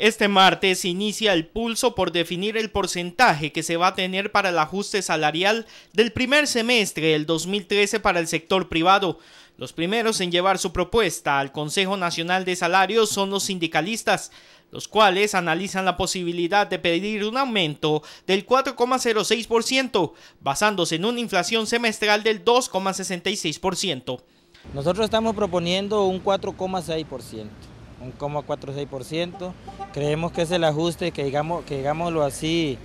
Este martes inicia el pulso por definir el porcentaje que se va a tener para el ajuste salarial del primer semestre del 2013 para el sector privado. Los primeros en llevar su propuesta al Consejo Nacional de Salarios son los sindicalistas, los cuales analizan la posibilidad de pedir un aumento del 4,06%, basándose en una inflación semestral del 2,66%. Nosotros estamos proponiendo un 4,6% un 1,46%. Creemos que es el ajuste que, que digámoslo así,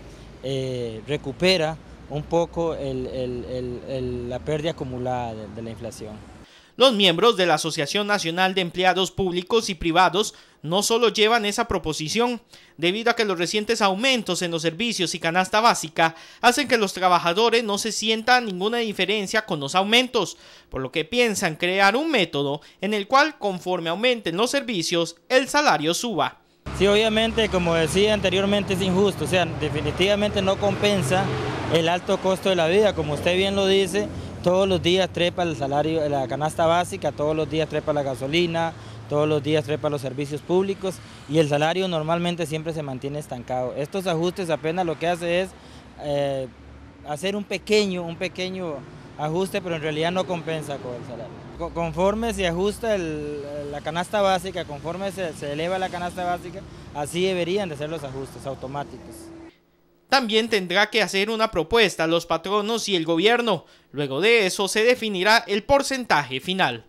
eh, recupera un poco la pérdida acumulada de la inflación. Los miembros de la Asociación Nacional de Empleados Públicos y Privados no solo llevan esa proposición, debido a que los recientes aumentos en los servicios y canasta básica hacen que los trabajadores no se sientan ninguna diferencia con los aumentos, por lo que piensan crear un método en el cual conforme aumenten los servicios, el salario suba. Sí, obviamente, como decía anteriormente, es injusto, o sea, definitivamente no compensa el alto costo de la vida, como usted bien lo dice, todos los días trepa el salario, la canasta básica, todos los días trepa la gasolina, todos los días trepa los servicios públicos y el salario normalmente siempre se mantiene estancado. Estos ajustes apenas lo que hace es eh, hacer un pequeño, un pequeño ajuste, pero en realidad no compensa con el salario. Conforme se ajusta la canasta básica, conforme se eleva la canasta básica, así deberían de ser los ajustes automáticos también tendrá que hacer una propuesta a los patronos y el gobierno. Luego de eso se definirá el porcentaje final.